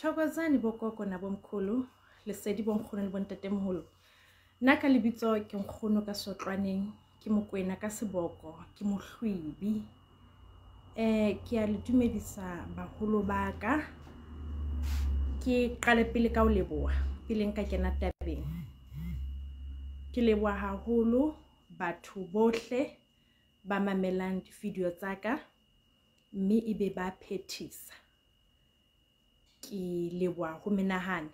Thokozani bokoko na bomkhulu, lesedi bonkgono le bontatemoholo. Nna ka lebitso ke nkgono ka sotlwaneng, ke mokwena ka seboko, ke mohlwebi. Eh ke a le dumedisa baholo ba ka. Ke qale pele ka ho leboha pele nka kena tabeng. Ke leboha haholo batho bohle ba mamelang di-video tsa ka mme ebe ba phethisa. ke leboa go menagane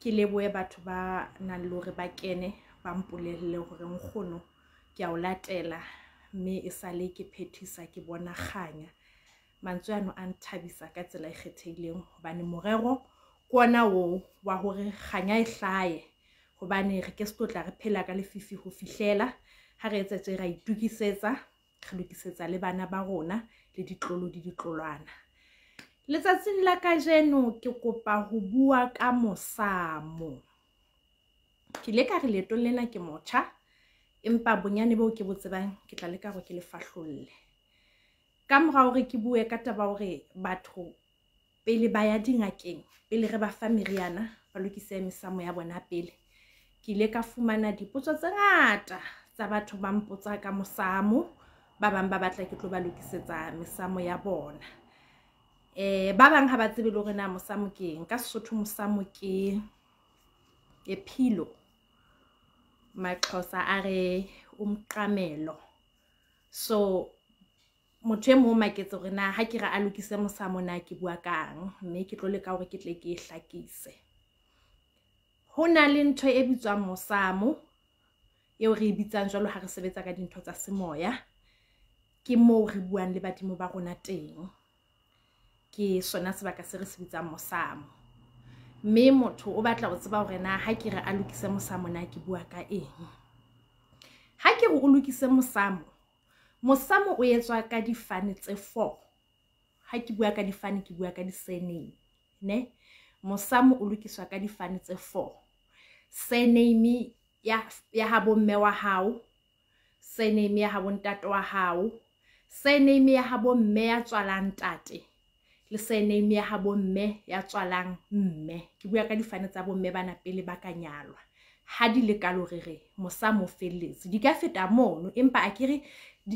ke leboe batho ba nang le gore ba kene ba mpolelele gore nkgono ke a o latela mme e sale ke phethisa ke bona kganya mantswe ano a nthabisa ka tsela e kgethegileng gobane morero ke ona woo wa gore kganya e hlaye gobane re ke se tlotla re phela ka lefifi go fihlela ga re etse tse ra itukisetsa re lokisetsa le bana ba rona le ditlolo di ditlolwana letsatsing la kajeno ke kopa ho bua ka mosamo ke ile ka re leetong lena ke motjha empa bonyane boo ke bo tsebang ke tla leka hore ke lefahlolle ka mora hore ke bue ka taba hore batho pele ba ya dingakeng pele re ba fa meriana ba lokise mesamo ya bona pele ke ile ka fumana dipotso tse ngata tsa batho ba mpotsa ka mosamo ba bang ba batla ke tlo ba lokisetsa mesamo ya bona eh ba bang ha ba tsebe le gore na mosamo ke eng ka sotho mosamo ke ephilo maxhosa a re umqamelo so motho e moo maketse gore na ga ke re a lokise mosamo na ke bua kang mme ke tlo leka gore ke tle ke e tlakise go na le ntho e bitswang mosamo eo re e bitsang jalo ga re sebetsa ka dintho tsa semoya ke moo re buang le badimo ba rona teng ke sona sebaka se re se bitsang mosamo mme motho o batla go tseba gore na ha ke re a lokise mosamo na ke bua ka eng ha ke re o lokise mosamo mosamo o etswa ka difane tse four ha ke bua ka difane ke bua ka di-surname ne mosamo o lokiswa ka difane tse four surname ya, ya habo mme wa hao surname ya habo ntate wa hao surname ya habo mme ya tswalang tate le surname ya ha bomme ya tswalang mme ke bua ka difane tsa bomme bana pele ba ka nyalwa ha di le kalo re mosa mo feletse di ka feta mono empa akere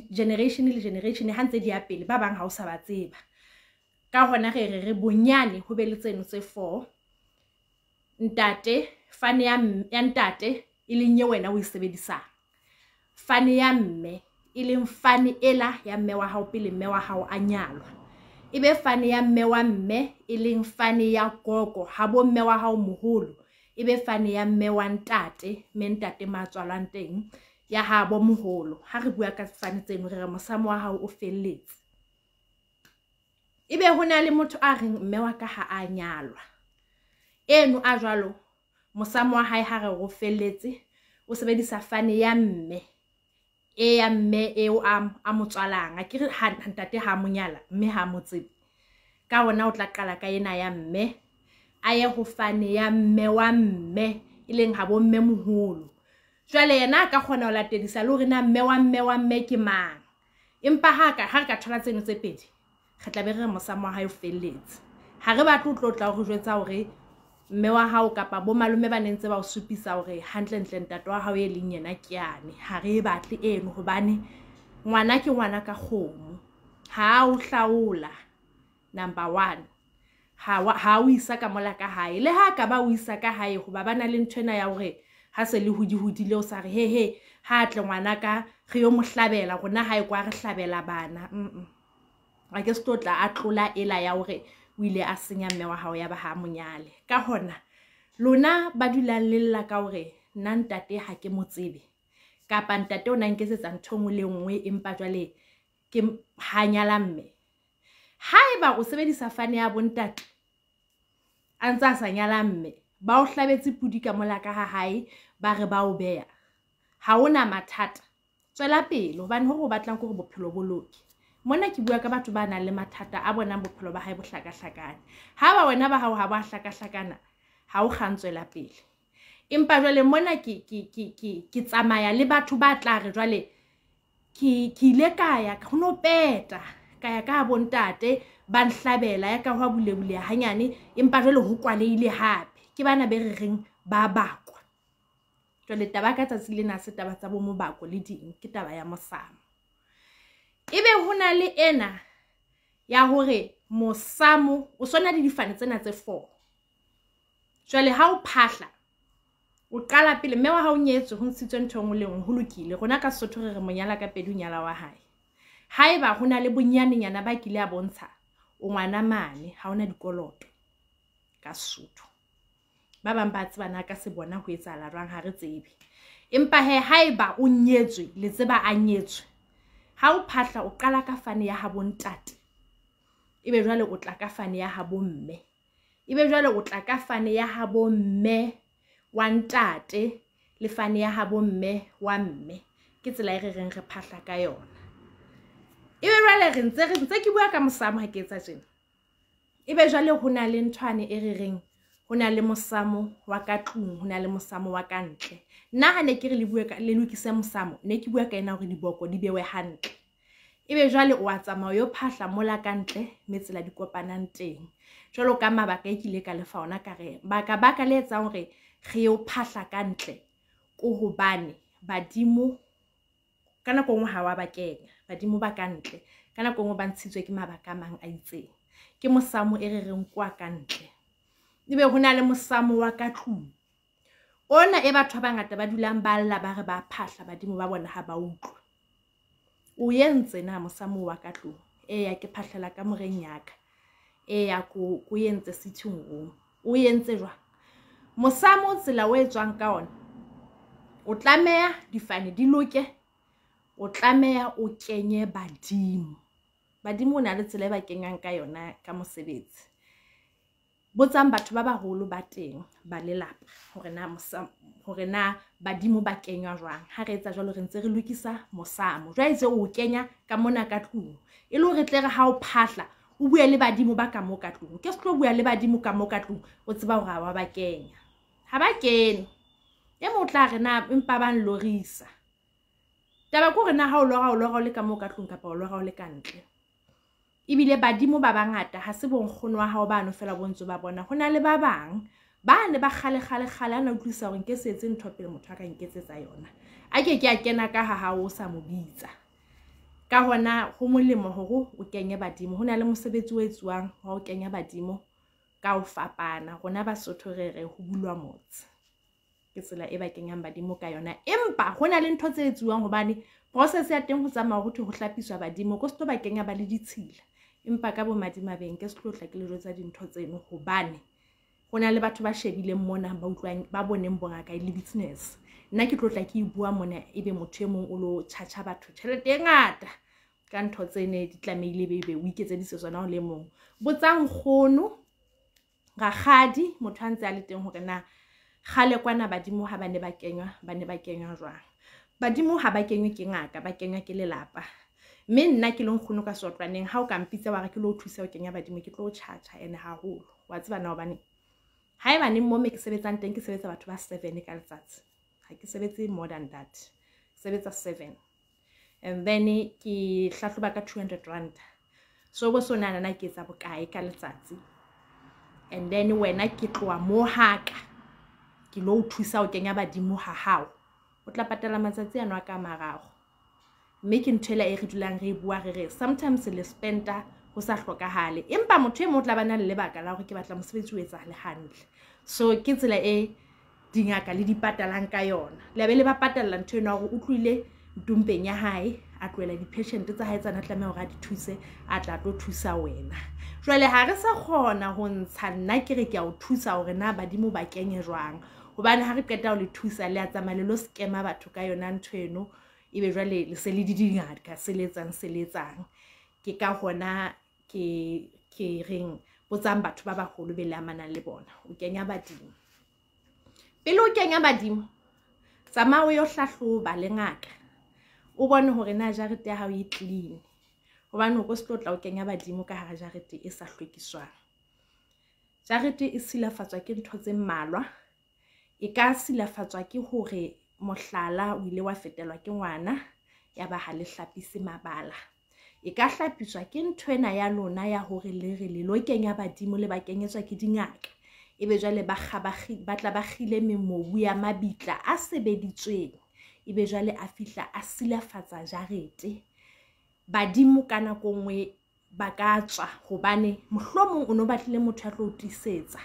generation le generation ha ntse di ya pele ba bang ha o sa ba tseba ka hona ge re re bonyane ho be le tseno tse 4 ntate fane ya ya ntate e leng ye wena o e sebedisang fane ya mme e leng fane ela ya mme wa hao pele mme wa hao a nyalwa e be fane ya mme wa mme e leng fane ya gogo ha bo mme wa hao moholo e be fane ya mme wa ntate mme ntate matswalwang teng ya habo moholo ha re bua ka sefane tseno re re mosamo wa hao o felletse ebe ho na le motho a reng mme wa ka ha a nyalwa eno a jwalo mosamo wa hae ha re go felletse o sebedisa fane ya mme e ya mme eo a mo tswalang a ke re ntate ga a mo nyala mme ga a mo tsebe ka gona o tla qala ka ena ya mme a ye go fane ya mme wa mme e leng ga bo mme mogolo jwale yena a ka kgona go latedisa le gore na mme wa mme wa mme ke mang empa ga re ka thola tseno tse pedi re tlabe re re mosamowa ga yo feleletse ga re batle o tlo tla go jwetsa gore mme wa hao kapa bo malome ba ne ntse ba o supisa hore hantlentle ntate wa hao e leng yena ke yane ha re e batle eno hobane ngwana ke ngwana ka kgomo ha o hlaola number one ha o isa ka mola ka hae le ha ka ba o isa ka hae goba ba na le nthwena ya hore ha se le hudihudile o sa re hehe ha tle ngwana ka re yo mo hlabela rona ga e kwa re hlabela bana mm -mm. a ke se tlo tla a tlola ela ya hore o ile a senya mme wa gago ya ba ha monyale ka gona lona ba dulang le lela ka gore nna ntate ga ke mo tsebe kapa ntate o na nkesetsa ntho e ngwe le e nngwe empa jwale ke nyala mme ga e ba o sebedisa fane ya bontate a ntse a sa nyala mme ba o hlabetse podi ka mola ka ha hae ba re ba o beha ha ona mathata tswela pele hobane ho re o batlang kore bophelo bo mona ke bua ka batho ba nang le mathata a bonang bophelo ba gae bo hlakahlakane ha ba wena ba ga bo a tlhakatlhakana ga o gantswela pele empa jwale mona ke ke ke ke ke tsamaya le batho ba tla re jwale ke ke ile kaya ya ho no ka ya ka bontate ba nhlabela ya ka hwa bulebule hanyane empa jwale go kwaleile gape ke bana be re reng ba bakwa jwale taba ka tsatsi na se taba tsa bo mobako le ding ke taba ya mosama Ebe ho na le ena ya hore mosamo o sona le difane tsena tse 4. Jwale ha o phahla o qala pele mme wa hao nyetswe ho ntshitswe ntho engwe le e ngwe ho lokile rona ka sotho re re monyala ka pedi nyala wa hae haeba ho na le bonyanenyana ba kile a bontsha o ngwana mane ha ona dikoloto ka sotho ba bang ba tsebana ka se bona ho etsahala jwang ha re tsebe empa he haeba o nyetswe le tseba a nyetswe ha o phatlha o qala ka fane ya ha bontate ebe jwale o tla ka fane ya ha bomme ebe jwale o tla ka fane ya ha bomme wa ntate le fane ya ha bomme wa mme ke tsela e re reng re phatlha ka yona ebe jwale re ntse ke bua ka mosamo ga ke etsa jena ebe jwale go na le nthwane e re reng ho na le mosamo wa ka tlung ho na le mosamo wa ka ntle nna ha ne ke re le lokise mosamo ne ke bua ka ena hore diboko di bewe hantle ebe jwale o a tsamayo yo phahla mola ka ntle metsela di kopanang teng jwalo ka mabaka e kile ka lefa ona kare baka baka le etsang hore re yo phahla ka ntle ko hobane badimo ka nako e nngwe ha wa ba kenya badimo ba ka ntle ka nako e nngwe ba ntshitswe ke mabaka a mang a itseng ke mosamo e re reng kwa ka ntle ebe ho na le mosamo wa ka tlung ona e batho ba bangata ba dulang ba lla ba re ba phahla badimo ba bona ha ba utlwe o yentse na mosamo wa ka tlung eya ke phahlela ka moreng ya ka eya ko ko yentse sitting room o yentse jwang mosamo tsela o etswang ka ona o tlameha difane di loke o tlameha o kenye badimo badimo o na le tsela e ba kenyang ka yona ka mosebetsi botsang batho ba baholo ba teng ba lelapa gore na badimo ba kenywa jwang ga re etsa jalo re ntse re lokisa mosamo jwa etse o kenya ka mona ka tlong e le gore tle re ga o phatlha o bua le badimo ba ka moo ka tlong ke se tlo bua le badimo ka moo ka tlong o tseba gore ga wa ba kenya ga ba kene e mo o tla rena empa bang lorisa taba ko gore na ga o lwaga o lwaga o le ka moo ka tlong kapa o lwaga o le ka ntle ebile badimo ba bangata ga se bonkgono wa gago bano fela bontse ba bona go na le ba bangwe ba ne ba kgalekgalekgale a na utlwisa gore nke setse ntho pele motho a ka nketsetsa yona a ke ke a kena ka gaga o sa mo bitsa ka gona go molemo gore o kenye badimo go na le mosebetsi o etsiwang wa o kenya badimo ka o fapana rona basotho re re go bulwa motse ke tsela e ba kenyang badimo ka yona empa go na le ntho tse etsiwang gobane process ya teng go tsamaya gothe go tlapiswa badimo ko se to ba kenya ba le ditshila empa ka bomadimabeng ke setlotla ke lejo tsa dintho tseno gobane go na le batho ba shebileng mona ba boneng bongaka e le business nna ke tlotla ke bua mona e be motho e mongwe o le chacha batho tšhelete e ngata ka ntho tsene di tlameile bebe o iketseditse tsona go le mongwe botsang gono gagadi motho a ntse a le teng gore na gale kwana badimo ga ba ne ba kenywa ba ne ba kenywa jwang badimo ga ba kenywe ke ngaka ba kenywa ke lelapa mme nna ke leng kgono ka sotlwaneng ha o ka mpitsa wa re ke lo thusa ho kenya badimo ke tlo o charge and haholo wa tseba na hobane haebaneng mo me ke sebetsang teng ke sebetsa batho ba seven ka letsatsi ha ke sebetse more than that ke sebetsa seven and then ke hlahloba ka two hundred rand so bo so nanana ke etsa bokae ka letsatsi and then wena ke tloa mo haka ke lo thusa ho kenya badimo ha hao o tla patala matsatsi ano a ka mararo mme ke ntho ela e re dulang re e bua re re sometimes le spenta go sa tlhokagale empa motho e mo o tla bana le lebaka la gore ke batla mosebetsi o etsagale hantle so ke tsela e dingaka le di patalang ka yona leabe le ba patalela ntho eno ya gore o tlohile ntumpeng ya gae a tlwela di-patient tsa hae tsana tlameya gore a di thuse a tla tlo thusa wena jale ga re sa kgona go ntsha nna ke re ke a o thusa hore na badimo ba kenye jwang hobane ha re qeta go le thusa le a tsamaya le lo skema batho ka yona ntho eno ebe jwale se le di dingaka seletsang seletsang ke ka gona ke reng botsang batho ba bagolo be le amanang le bona o kenya badimo pele o kenya badimo tsamao yo tlhatlhoba le ngaka o bone gore na jarete ya gago e clean gobane o ko se tlo tla o kenya badimo ka gara jarete e sa tlhokiswang jarete e silafatswa ke ntho tse mmalwa e ka silafatswa ke gore mohlala o ile wa fetelwa ke ngwana ya ba ha le hlapise mabala e ka hlapiswa ke nthwena ya lona ya hore le re le lo kenya badimo le ba kenyetswa ke dingaka ebe jwale ba kgabagi ba tla ba khile memobu ya mabitla a sebeditsweng ebe jwale a fihla a silafatsa jarete badimo ka nako nngwe ba ka tswa gobane mohlomong o ne o batlile motho ya tlo o tisetsa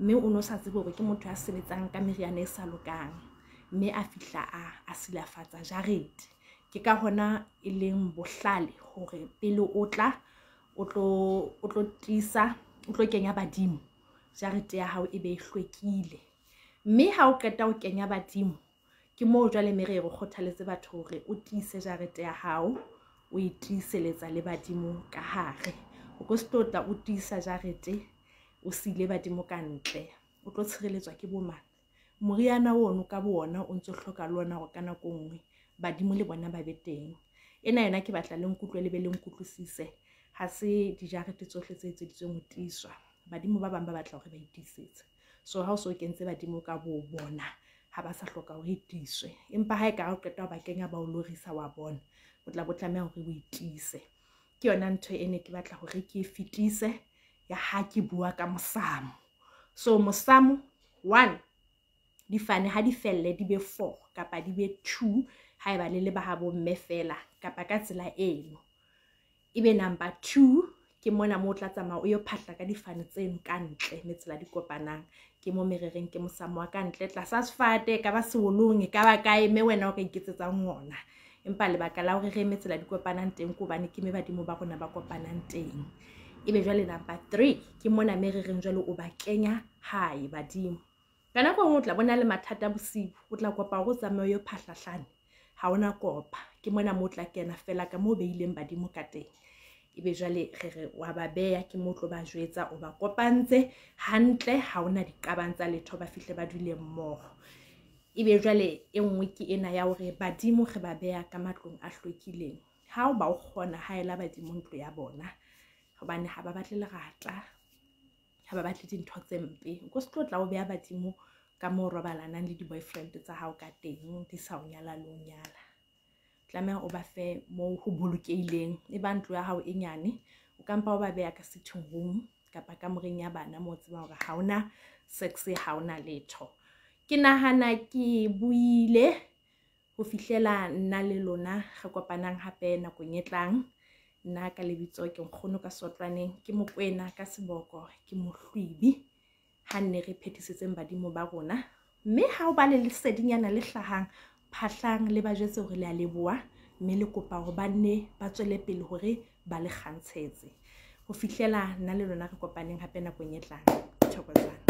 mme o ne o sa tsebe gore ke motho ya sebetsang ka meriana e sa lokang mme a fihla a a silafatsa jarete ke ka hona e leng bohlale hore pele o tla o tlo tisa o tlo kenya badimo jarete ya hao e be e hlwekile mme ha o qeta ho kenya badimo ke moo jwale mme re e re kgothaletse batho hore o tiise jarete ya hao o e tiiseletsa le badimo ka hare o ko setota o tiisa jarete o siile badimo ka ntle o tlo tshireletswa ke bo mang moriana ono ka bona o ntse o tlhoka le ona gore ka nako e nngwe badimo le bona ba be teng ena yona ke batla le nkutlwe le be le nkutlwisise ga se dijarete tsotlhe tse tseditsweng o tiswa badimo ba bangwe ba batla gore ba itisetse so ga o se o kentse badimo ka bo bona ga ba sa tlhoka gore e itiswe empa ga e ka ga o qeta go bakenya ba o logisa wa bona o tla bo tlameya gore o itise ke yona ntho e ne ke batla gore ke e fetise ya ga ke bua ka mosamo so mosamo one di fane ha di felle di be 4 kapa di be 2 ha e ba le le ba ha bo mme fela kapa ka tsela eno ibe e number 2 ke mona mo tla tsama o yo phahla ka di fane tseno ka ntle metsela di kopanang ke mo merereng ke mosamo wa ka ntle tla sa sfate ka ba sewolong e ka ba kae me wena o ka iketsetsa ngona empa lebaka la gore re emetse la dikopanang teng kobane ke me badimo ba rona ba kopanang teng ebe jwale number three ke mona me rereng jwale o ba kenya hae badimo ka nako ngwe o tla bona le mathata bosibu o tla kopa go tsamayo yo phatlhatlhane ga ona kopa ke mona mo o tla kena fela ka moo beileng badimo ka teng ebe jale ge re wa ba beya ke mo o tlo ba jwetsa o ba kopantse gantle ga ona dikabang tsa letho ba fitlhe ba dule mmogo ebe jale e nngwe ke ena ya gore badimo ge ba beya ka matlong a tlhokileng ga o ba o kgona ga ela badimo ntlo ya bona gobane ga ba batle lerata ha ba batle dintho tse mpe ko se tlo tla o beya badimo ka moo robalanang le di-boyfriend tsa gago ka teng di sa o nyala le o nyala tlameya o ba fe mo go bolokeileng e ba ntlo ya gago e nyane o kampa o ba beya ka sitting room kapa ka moreng ya bana mo o tseba gore ga ona sex ga ona letho ke nagana ke buile go fitlhela nna le lona ga kopanang gape nakong e tlang nna ka lebitso ke nkgono ka sotlaneng ke mokwena ka seboko ke mohlwibi ha nne re phethisetseng badimo ba rona mme ha o ba le lesedinyana le hlahang phahlang le bajetse jetse hore le a leboa mme le kopa hore ba nne ba tswele pele hore ba le kgantshetse ho fihlela nna le lona re kopaneng hape nakong e tlang thokozana